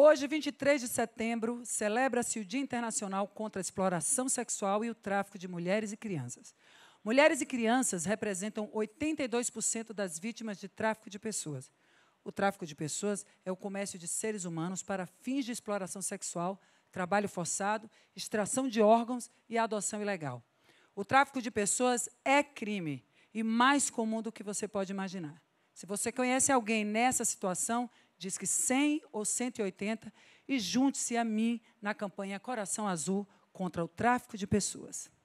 Hoje, 23 de setembro, celebra-se o Dia Internacional contra a Exploração Sexual e o Tráfico de Mulheres e Crianças. Mulheres e crianças representam 82% das vítimas de tráfico de pessoas. O tráfico de pessoas é o comércio de seres humanos para fins de exploração sexual, trabalho forçado, extração de órgãos e adoção ilegal. O tráfico de pessoas é crime e mais comum do que você pode imaginar. Se você conhece alguém nessa situação, diz que 100 ou 180, e junte-se a mim na campanha Coração Azul contra o tráfico de pessoas.